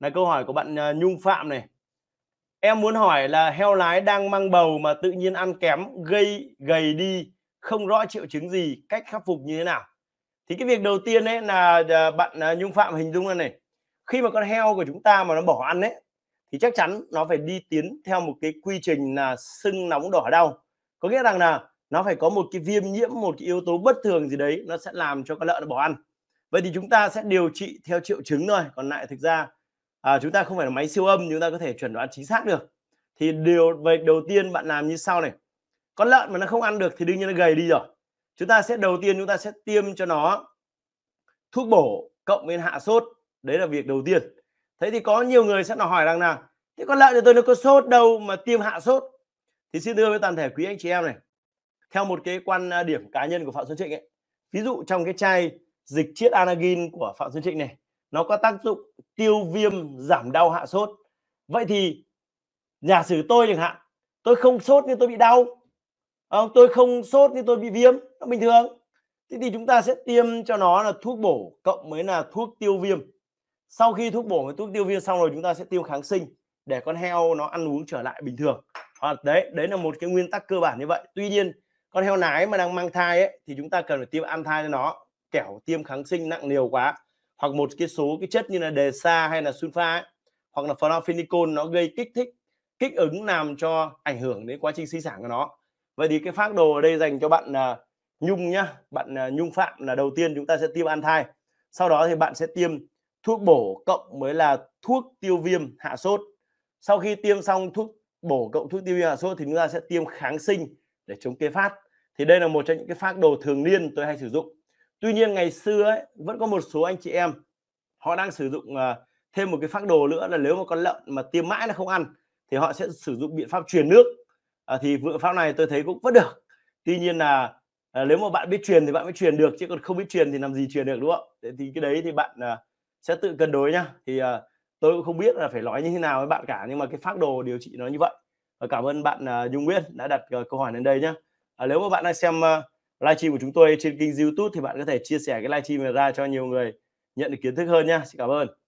là câu hỏi của bạn à, Nhung Phạm này em muốn hỏi là heo lái đang mang bầu mà tự nhiên ăn kém gây gầy đi không rõ triệu chứng gì cách khắc phục như thế nào thì cái việc đầu tiên đấy là à, bạn à, Nhung Phạm hình dung này khi mà con heo của chúng ta mà nó bỏ ăn đấy thì chắc chắn nó phải đi tiến theo một cái quy trình là sưng nóng đỏ đau có nghĩa rằng là nó phải có một cái viêm nhiễm một cái yếu tố bất thường gì đấy nó sẽ làm cho con lợn bỏ ăn vậy thì chúng ta sẽ điều trị theo triệu chứng thôi còn lại thực ra à, chúng ta không phải là máy siêu âm chúng ta có thể chuẩn đoán chính xác được thì điều về đầu tiên bạn làm như sau này con lợn mà nó không ăn được thì đương nhiên nó gầy đi rồi chúng ta sẽ đầu tiên chúng ta sẽ tiêm cho nó thuốc bổ cộng với hạ sốt đấy là việc đầu tiên thế thì có nhiều người sẽ hỏi rằng là thế con lợn thì tôi nó có sốt đâu mà tiêm hạ sốt thì xin thưa với toàn thể quý anh chị em này theo một cái quan à, điểm cá nhân của phạm xuân trịnh ấy ví dụ trong cái chai dịch chiết anagin của phạm xuân trịnh này nó có tác dụng tiêu viêm giảm đau hạ sốt vậy thì giả sử tôi chẳng hạn tôi không sốt nhưng tôi bị đau không ờ, tôi không sốt nhưng tôi bị viêm nó bình thường thế thì chúng ta sẽ tiêm cho nó là thuốc bổ cộng với là thuốc tiêu viêm sau khi thuốc bổ với thuốc tiêu viêm xong rồi chúng ta sẽ tiêm kháng sinh để con heo nó ăn uống trở lại bình thường à, đấy đấy là một cái nguyên tắc cơ bản như vậy tuy nhiên con heo nái mà đang mang thai ấy thì chúng ta cần phải tiêm an thai cho nó kẻo tiêm kháng sinh nặng liều quá hoặc một cái số cái chất như là đề sa hay là sunfa ấy, hoặc là flavonicol nó gây kích thích kích ứng làm cho ảnh hưởng đến quá trình sinh sản của nó vậy thì cái phác đồ ở đây dành cho bạn uh, nhung nhá bạn uh, nhung phạm là đầu tiên chúng ta sẽ tiêm an thai sau đó thì bạn sẽ tiêm thuốc bổ cộng mới là thuốc tiêu viêm hạ sốt sau khi tiêm xong thuốc bổ cộng thuốc tiêu viêm hạ sốt thì chúng ta sẽ tiêm kháng sinh để chống kê phát thì đây là một trong những cái phác đồ thường niên tôi hay sử dụng tuy nhiên ngày xưa ấy, vẫn có một số anh chị em họ đang sử dụng ờ, thêm một cái phác đồ nữa là nếu mà con lợn mà tiêm mãi nó không ăn thì họ sẽ sử dụng biện pháp truyền nước uh, thì biện pháp này tôi thấy cũng vẫn được tuy nhiên là uh, nếu mà bạn biết truyền thì bạn mới truyền được chứ còn không biết truyền thì làm gì truyền được đúng không thì cái đấy thì bạn uh, sẽ tự cân đối nhá thì uh, tôi cũng không biết là phải nói như thế nào với bạn cả nhưng mà cái phác đồ điều trị nó như vậy và cảm ơn bạn uh, Dung Nguyễn đã đặt uh, câu hỏi đến đây nhé uh, nếu mà bạn đang xem uh, livestream của chúng tôi trên kênh YouTube thì bạn có thể chia sẻ cái livestream này ra cho nhiều người nhận được kiến thức hơn nhá. Xin cảm ơn.